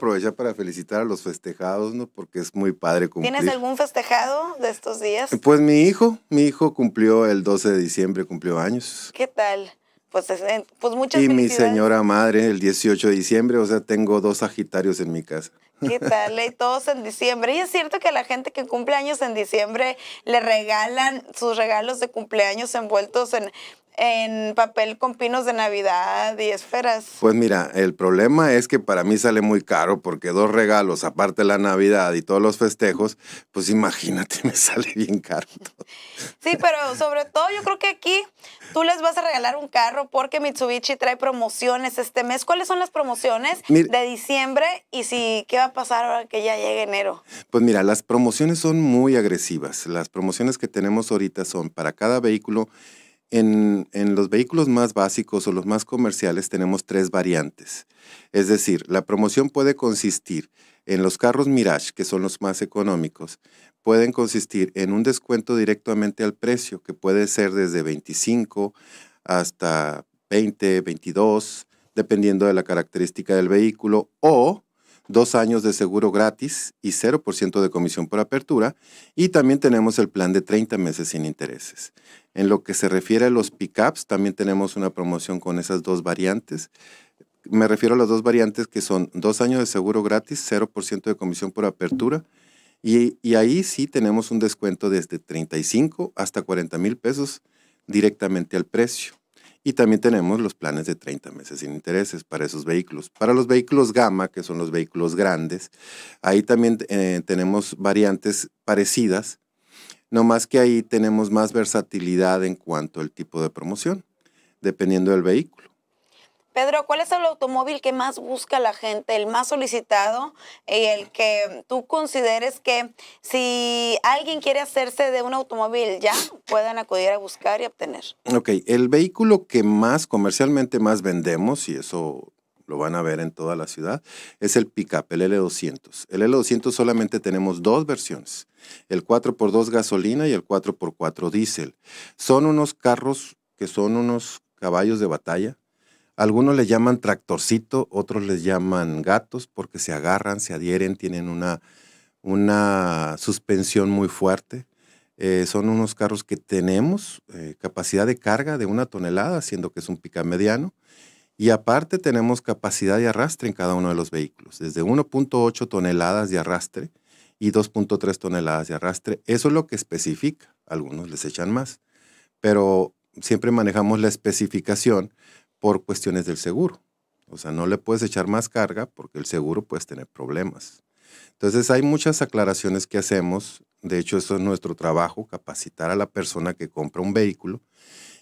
aprovechar para felicitar a los festejados, ¿no? Porque es muy padre cumplir. ¿Tienes algún festejado de estos días? Pues mi hijo, mi hijo cumplió el 12 de diciembre, cumplió años. ¿Qué tal? Pues, eh, pues muchas Y mi señora madre, el 18 de diciembre, o sea, tengo dos Sagitarios en mi casa. ¿Qué tal? Y todos en diciembre. Y es cierto que a la gente que cumple años en diciembre le regalan sus regalos de cumpleaños envueltos en en papel con pinos de Navidad y esferas. Pues mira, el problema es que para mí sale muy caro porque dos regalos, aparte la Navidad y todos los festejos, pues imagínate, me sale bien caro. Sí, pero sobre todo yo creo que aquí tú les vas a regalar un carro porque Mitsubishi trae promociones este mes. ¿Cuáles son las promociones de diciembre y si qué va a pasar ahora que ya llegue enero? Pues mira, las promociones son muy agresivas. Las promociones que tenemos ahorita son para cada vehículo en, los vehículos más básicos o los más comerciales tenemos tres variantes. Es decir, la promoción puede consistir en los carros Mirage, que son los más económicos, pueden consistir en un descuento directamente al precio, que puede ser desde 25 hasta 20, 22, dependiendo de la característica del vehículo, o dos años de seguro gratis y 0% de comisión por apertura. Y también tenemos el plan de 30 meses sin intereses. En lo que se refiere a los pickups, también tenemos una promoción con esas dos variantes. Me refiero a las dos variantes que son dos años de seguro gratis, 0% de comisión por apertura. Y, ahí sí tenemos un descuento desde 35 hasta 40 mil pesos directamente al precio. Y también tenemos los planes de 30 meses sin intereses para esos vehículos. Para los vehículos gama, que son los vehículos grandes, ahí también eh, tenemos variantes parecidas no más que ahí tenemos más versatilidad en cuanto al tipo de promoción, dependiendo del vehículo. Pedro, ¿cuál es el automóvil que más busca la gente, el más solicitado y el que tú consideres que si alguien quiere hacerse de un automóvil ya puedan acudir a buscar y obtener? Ok, el vehículo que más comercialmente más vendemos, y eso lo van a ver en toda la ciudad, es el pickup, el L200. El L200 solamente tenemos dos versiones, el 4x2 gasolina y el 4x4 diésel. Son unos carros que son unos caballos de batalla. Algunos le llaman tractorcito, otros les llaman gatos porque se agarran, se adhieren, tienen una, una suspensión muy fuerte. Eh, son unos carros que tenemos eh, capacidad de carga de una tonelada, siendo que es un pica mediano y aparte tenemos capacidad de arrastre en cada uno de los vehículos, desde 1.8 toneladas de arrastre y 2.3 toneladas de arrastre. Eso es lo que especifica. Algunos les echan más, pero siempre manejamos la especificación por cuestiones del seguro. O sea, no le puedes echar más carga porque el seguro puede tener problemas. Entonces hay muchas aclaraciones que hacemos. De hecho, eso es nuestro trabajo, capacitar a la persona que compra un vehículo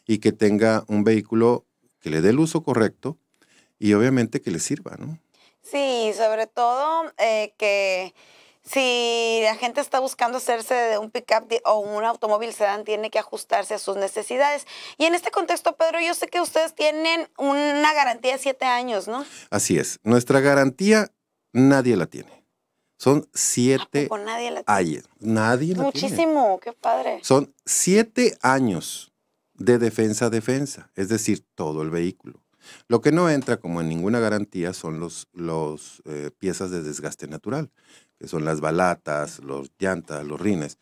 y que tenga un vehículo que le dé el uso correcto y obviamente que le sirva, ¿no? Sí, sobre todo eh, que si la gente está buscando hacerse de un pickup o un automóvil sedán, tiene que ajustarse a sus necesidades. Y en este contexto, Pedro, yo sé que ustedes tienen una garantía de siete años, ¿no? Así es. Nuestra garantía nadie la tiene. Son siete. nadie la tiene. Nadie la Muchísimo, qué padre. Son siete años de defensa a defensa, es decir, todo el vehículo. Lo que no entra como en ninguna garantía son las los, eh, piezas de desgaste natural, que son las balatas, los llantas, los rines.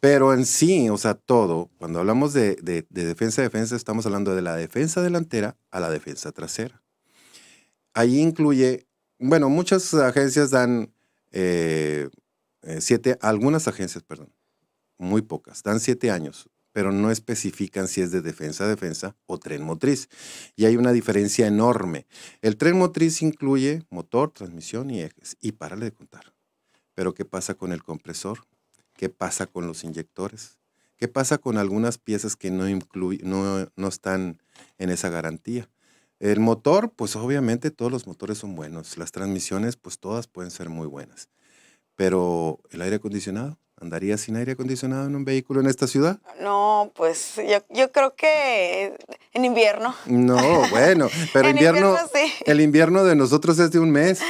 Pero en sí, o sea, todo, cuando hablamos de, defensa a defensa, estamos hablando de la defensa delantera a la defensa trasera. Ahí incluye, bueno, muchas agencias dan eh, eh, siete, algunas agencias, perdón, muy pocas, dan siete años pero no especifican si es de defensa a defensa o tren motriz. Y hay una diferencia enorme. El tren motriz incluye motor, transmisión y ejes. Y párale de contar. Pero ¿qué pasa con el compresor? ¿Qué pasa con los inyectores? ¿Qué pasa con algunas piezas que no, no están en esa garantía? El motor, pues obviamente todos los motores son buenos. Las transmisiones, pues todas pueden ser muy buenas. Pero el aire acondicionado, ¿Andaría sin aire acondicionado en un vehículo en esta ciudad? No, pues yo, creo que en invierno. No, bueno, pero en invierno, el invierno de nosotros es de un mes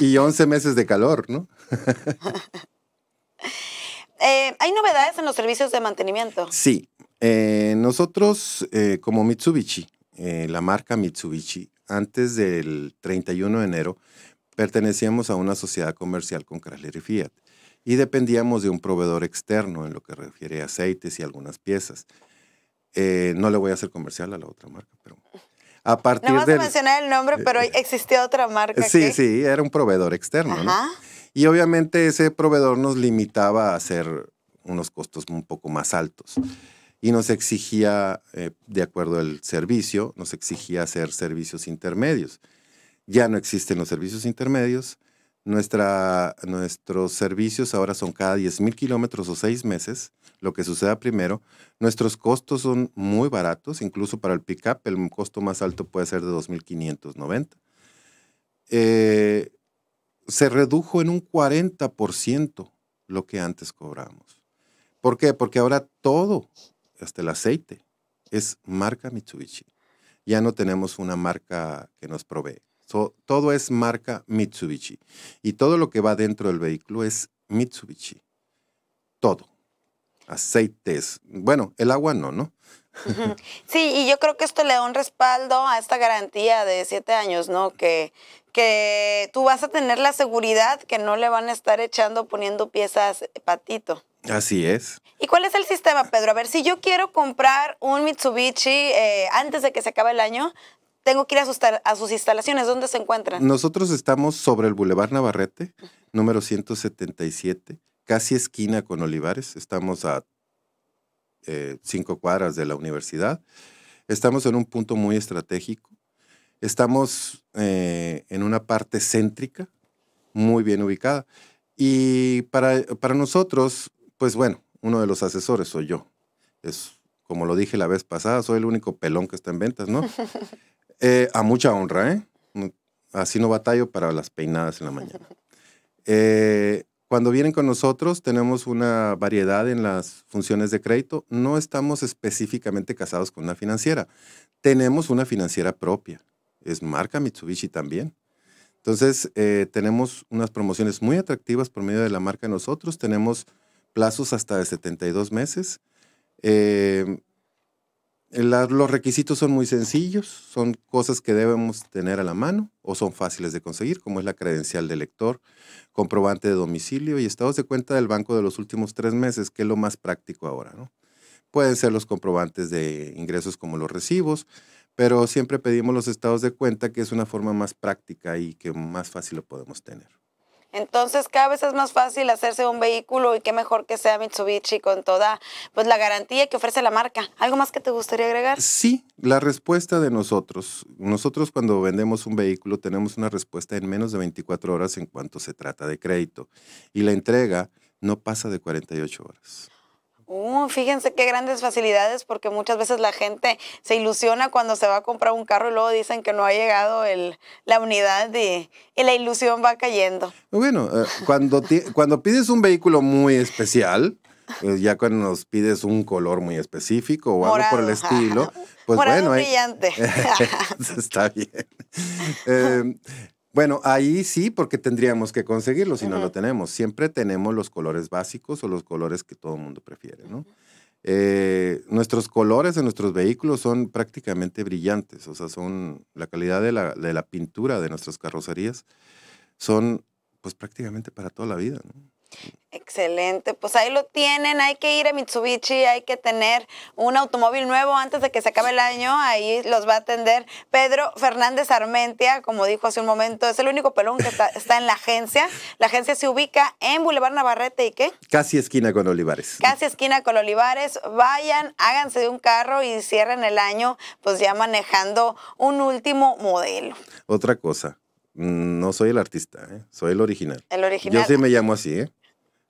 y 11 meses de calor, ¿no? Eh, ¿Hay novedades en los servicios de mantenimiento? Sí, eh, nosotros eh, como Mitsubishi, la marca Mitsubishi, antes del 31 de enero pertenecíamos a una sociedad comercial con Chrysler y Fiat y dependíamos de un proveedor externo en lo que refiere a aceites y algunas piezas. Eh, no le voy a hacer comercial a la otra marca, pero a partir no vas a mencionar el nombre, pero eh, eh, existía otra marca. Sí, sí, era un proveedor externo. Y obviamente ese proveedor nos limitaba a hacer unos costos un poco más altos y nos exigía, de acuerdo al servicio, nos exigía hacer servicios intermedios. Ya no existen los servicios intermedios, nuestra, nuestros servicios ahora son cada 10.000 kilómetros o seis meses, lo que suceda primero. Nuestros costos son muy baratos, incluso para el pickup el costo más alto puede ser de 2.590. Eh, se redujo en un 40% lo que antes cobramos. ¿Por qué? Porque ahora todo, hasta el aceite, es marca Mitsubishi. Ya no tenemos una marca que nos provee todo es marca Mitsubishi. Y todo lo que va dentro del vehículo es Mitsubishi. Todo. Aceites. Bueno, el agua no, ¿no? Sí, y yo creo que esto le da un respaldo a esta garantía de siete años, ¿no? Que, que tú vas a tener la seguridad que no le van a estar echando, poniendo piezas eh, patito. Así es. ¿Y cuál es el sistema, Pedro? A ver, si yo quiero comprar un Mitsubishi eh, antes de que se acabe el año, tengo que ir a sus, instalaciones. ¿Dónde se encuentran? Nosotros estamos sobre el Boulevard Navarrete, número 177, casi esquina con Olivares. Estamos a eh, cinco cuadras de la universidad. Estamos en un punto muy estratégico. Estamos eh, en una parte céntrica, muy bien ubicada. Y para, para nosotros, pues bueno, uno de los asesores soy yo. Es como lo dije la vez pasada, soy el único pelón que está en ventas, ¿no? Eh, a mucha honra, ¿eh? Así no batallo para las peinadas en la mañana. Eh, cuando vienen con nosotros tenemos una variedad en las funciones de crédito. No estamos específicamente casados con una financiera. Tenemos una financiera propia. Es marca Mitsubishi también. Entonces, eh, tenemos unas promociones muy atractivas por medio de la marca nosotros. Tenemos plazos hasta de 72 meses. Eh, los requisitos son muy sencillos, son cosas que debemos tener a la mano o son fáciles de conseguir, como es la credencial de lector, comprobante de domicilio y estados de cuenta del banco de los últimos tres meses, que es lo más práctico ahora. ¿no? Pueden ser los comprobantes de ingresos como los recibos, pero siempre pedimos los estados de cuenta, que es una forma más práctica y que más fácil lo podemos tener. Entonces cada vez es más fácil hacerse un vehículo y qué mejor que sea Mitsubishi con toda pues, la garantía que ofrece la marca. ¿Algo más que te gustaría agregar? Sí, la respuesta de nosotros. Nosotros cuando vendemos un vehículo tenemos una respuesta en menos de 24 horas en cuanto se trata de crédito y la entrega no pasa de 48 horas. Uh, fíjense qué grandes facilidades porque muchas veces la gente se ilusiona cuando se va a comprar un carro y luego dicen que no ha llegado el, la unidad y, la ilusión va cayendo. Bueno, eh, cuando, cuando pides un vehículo muy especial, eh, ya cuando nos pides un color muy específico o algo por el estilo, pues Morado bueno, eh, brillante. está bien. Bueno, ahí sí, porque tendríamos que conseguirlo si no lo tenemos. Siempre tenemos los colores básicos o los colores que todo el mundo prefiere, ¿no? Eh, nuestros colores en nuestros vehículos son prácticamente brillantes, o sea, son la calidad de la, de la pintura de nuestras carrocerías son pues prácticamente para toda la vida, ¿no? Excelente, pues ahí lo tienen, hay que ir a Mitsubishi, hay que tener un automóvil nuevo antes de que se acabe el año, ahí los va a atender Pedro Fernández Armentia, como dijo hace un momento, es el único pelón que está, en la agencia, la agencia se ubica en Boulevard Navarrete y qué? Casi esquina con Olivares. Casi esquina con Olivares, vayan, háganse de un carro y cierren el año pues ya manejando un último modelo. Otra cosa, mm, no soy el artista, ¿eh? soy el original. El original. Yo sí me llamo así, ¿eh?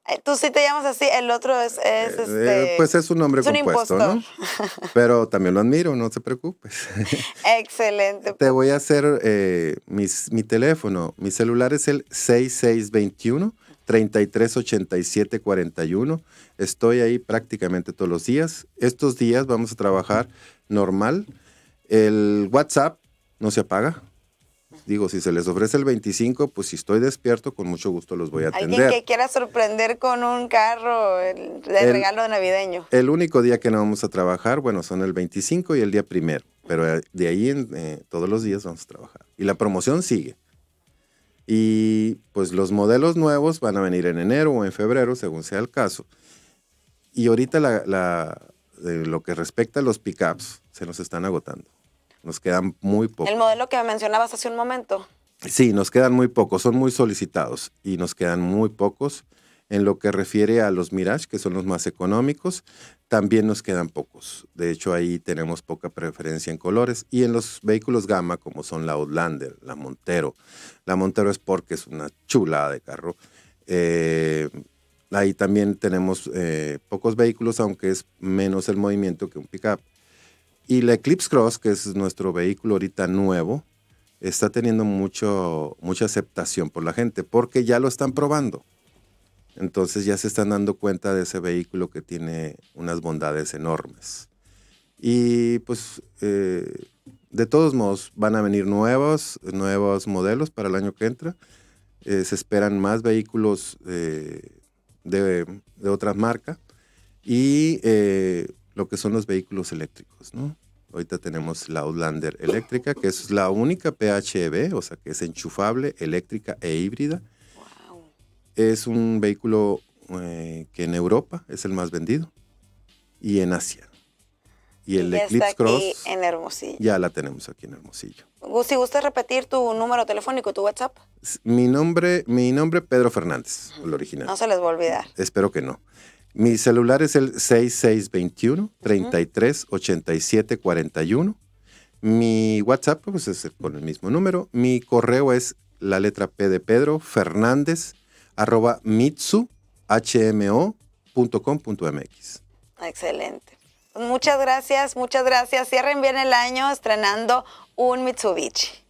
Eh, tú sí te llamas así, el otro es... es eh, este, eh, pues es un nombre compuesto, ¿no? Pero también lo admiro, no te preocupes. Excelente. Te voy a hacer mis, mi teléfono. Mi celular es el 6621. 338741. Estoy ahí prácticamente todos los días. Estos días vamos a trabajar normal. El WhatsApp no se apaga, Digo, si se les ofrece el 25, pues si estoy despierto, con mucho gusto los voy a atender. Alguien que quiera sorprender con un carro, el, regalo navideño. El único día que no vamos a trabajar, bueno, son el 25 y el día primero, pero eh, de ahí en, eh, todos los días vamos a trabajar. Y la promoción sigue. Y pues los modelos nuevos van a venir en enero o en febrero, según sea el caso. Y ahorita la, lo que respecta a los pickups, se nos están agotando. Nos quedan muy pocos. El modelo que mencionabas hace un momento. Sí, nos quedan muy pocos, son muy solicitados y nos quedan muy pocos. En lo que refiere a los Mirage, que son los más económicos, también nos quedan pocos. De hecho, ahí tenemos poca preferencia en colores. Y en los vehículos gama, como son la Outlander, la Montero. La Montero Sport, que es una chulada de carro. Eh, ahí también tenemos eh, pocos vehículos, aunque es menos el movimiento que un pickup. Y la Eclipse Cross, que es nuestro vehículo ahorita nuevo, está teniendo mucho, mucha aceptación por la gente, porque ya lo están probando. Entonces ya se están dando cuenta de ese vehículo que tiene unas bondades enormes. Y pues eh, de todos modos van a venir nuevos, nuevos modelos para el año que entra. Eh, se esperan más vehículos eh, de, de otras marcas. Y lo que son los vehículos eléctricos, ¿no? Ahorita tenemos la Outlander eléctrica, que es la única PHEV, o sea, que es enchufable, eléctrica e híbrida. Wow. Es un vehículo eh, que en Europa es el más vendido y en Asia. Y el Eclipse Cross. en Hermosillo. Ya la tenemos aquí en Hermosillo. Si gusta repetir tu número telefónico, tu WhatsApp. Mi nombre, mi nombre Pedro Fernández, el original. No se les va a olvidar. Espero que no. Mi celular es el 6621 338741. Mi WhatsApp pues, es con el mismo número. Mi correo es la letra P de Pedro Fernández arroba mitsuhmo.com.mx. Excelente. Muchas gracias, muchas gracias. Cierren bien el año estrenando un Mitsubishi.